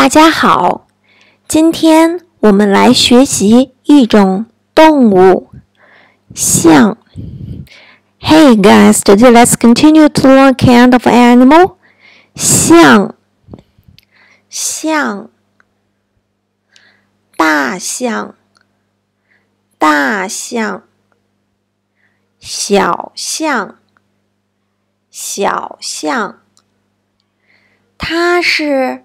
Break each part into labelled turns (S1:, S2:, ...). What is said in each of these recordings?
S1: 大家好，今天我们来学习一种动物——象。Hey guys, today let's continue to learn kind of animal—— 象。象，大象，大象，小象，小象，它是。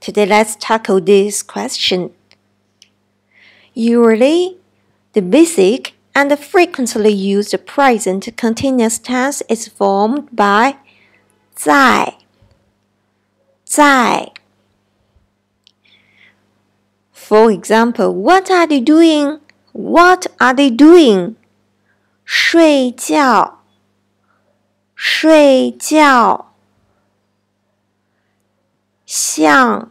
S1: Today, let's tackle this question. Usually, the basic and the frequently used present continuous tense is formed by 在,在. For example, what are they doing? What are they doing? 睡觉,睡觉。像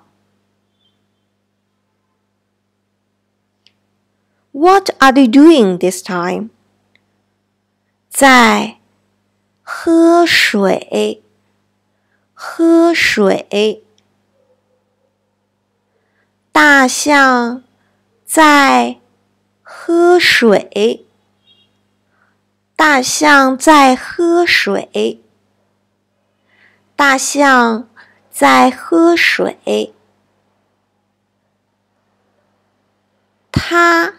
S1: What are they doing this time? 在喝水，喝水。大象在喝水。大象在喝水。大象在喝水。它。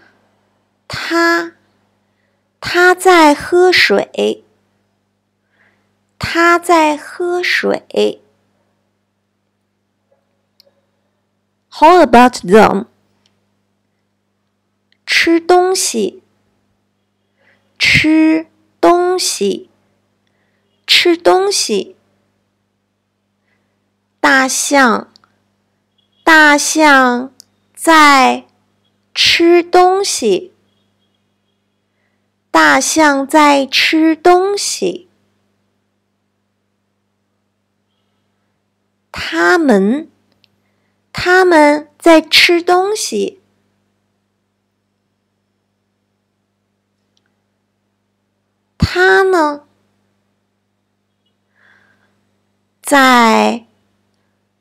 S1: 他他在喝水，他在喝水。How about them？吃东西，吃东西，吃东西。大象，大象在吃东西。大象在吃东西，他们，他们在吃东西，他呢，在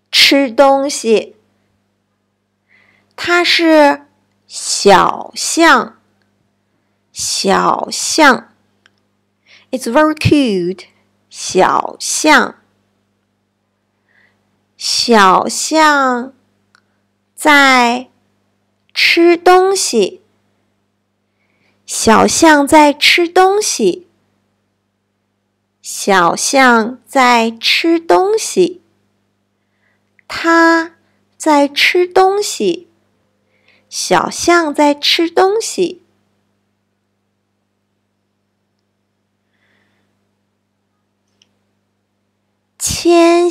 S1: 吃东西，他是小象。小象，it's very cute。小象，小象在吃东西。小象在吃东西。小象在吃东西。它在吃东西。小象在吃东西。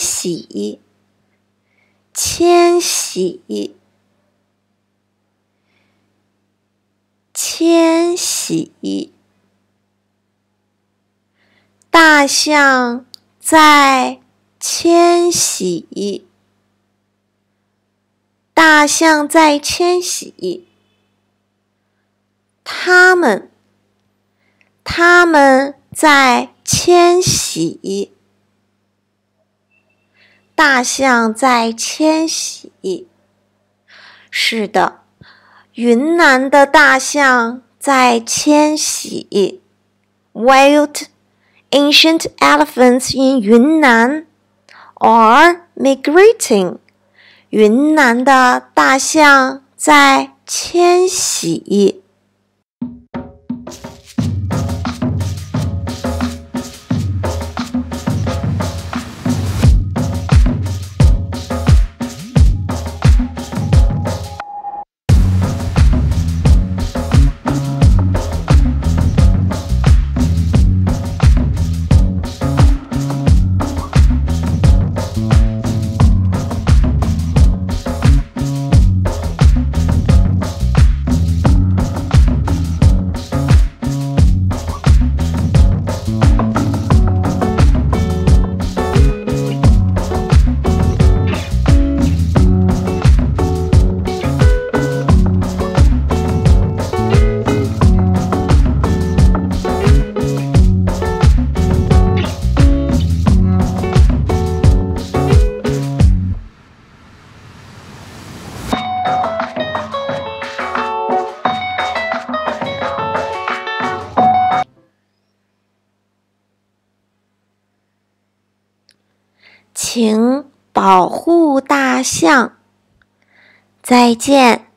S1: 喜，迁徙，迁徙，大象在迁徙，大象在迁徙，他们，他们在迁徙。大象在迁徙。是的，云南的大象在迁徙。Wild ancient elephants in Yunnan are migrating。云南的大象在迁徙。请保护大象。再见。